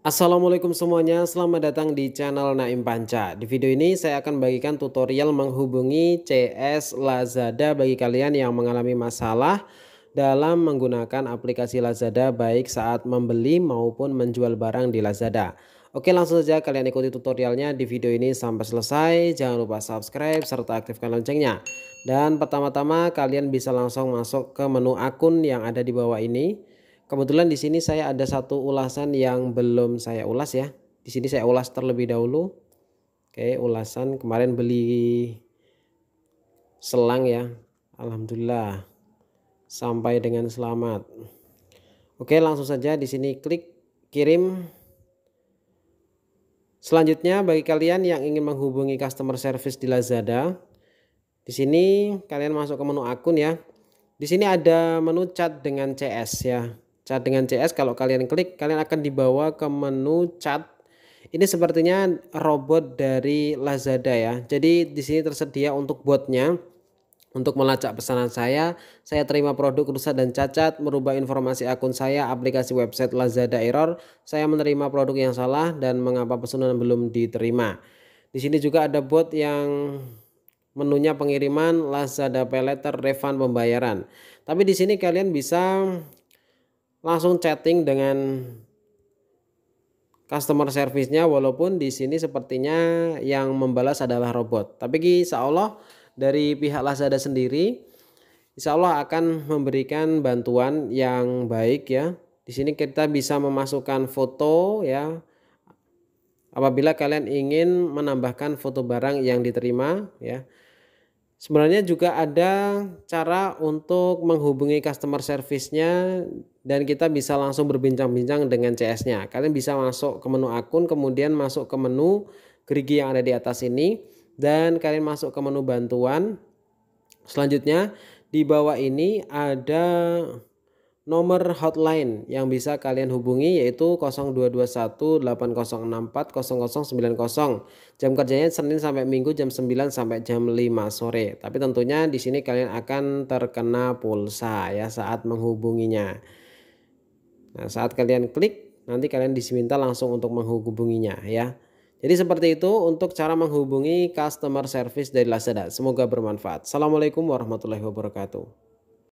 Assalamualaikum semuanya, selamat datang di channel Naim Panca Di video ini saya akan bagikan tutorial menghubungi CS Lazada bagi kalian yang mengalami masalah dalam menggunakan aplikasi Lazada baik saat membeli maupun menjual barang di Lazada Oke langsung saja kalian ikuti tutorialnya di video ini sampai selesai Jangan lupa subscribe serta aktifkan loncengnya Dan pertama-tama kalian bisa langsung masuk ke menu akun yang ada di bawah ini Kebetulan di sini saya ada satu ulasan yang belum saya ulas ya. Di sini saya ulas terlebih dahulu. Oke, ulasan kemarin beli selang ya. Alhamdulillah sampai dengan selamat. Oke, langsung saja di sini klik kirim. Selanjutnya bagi kalian yang ingin menghubungi customer service di Lazada, di sini kalian masuk ke menu akun ya. Di sini ada menu chat dengan CS ya chat dengan CS kalau kalian klik kalian akan dibawa ke menu chat ini sepertinya robot dari Lazada ya jadi di sini tersedia untuk botnya untuk melacak pesanan saya, saya terima produk rusak dan cacat, merubah informasi akun saya, aplikasi website Lazada error, saya menerima produk yang salah dan mengapa pesanan belum diterima. Di sini juga ada bot yang menunya pengiriman Lazada pay letter refund pembayaran. Tapi di sini kalian bisa langsung chatting dengan customer service-nya walaupun di sini sepertinya yang membalas adalah robot. Tapi insya Allah dari pihak Lazada sendiri insya Allah akan memberikan bantuan yang baik ya. Di sini kita bisa memasukkan foto ya, apabila kalian ingin menambahkan foto barang yang diterima ya Sebenarnya juga ada cara untuk menghubungi customer service-nya dan kita bisa langsung berbincang-bincang dengan CS-nya. Kalian bisa masuk ke menu akun, kemudian masuk ke menu gerigi yang ada di atas ini dan kalian masuk ke menu bantuan. Selanjutnya di bawah ini ada nomor hotline yang bisa kalian hubungi yaitu 02218064090. Jam kerjanya Senin sampai Minggu jam 9 sampai jam 5 sore. Tapi tentunya di sini kalian akan terkena pulsa ya saat menghubunginya. Nah, saat kalian klik nanti kalian diminta langsung untuk menghubunginya ya. Jadi seperti itu untuk cara menghubungi customer service dari Lazada. Semoga bermanfaat. Assalamualaikum warahmatullahi wabarakatuh.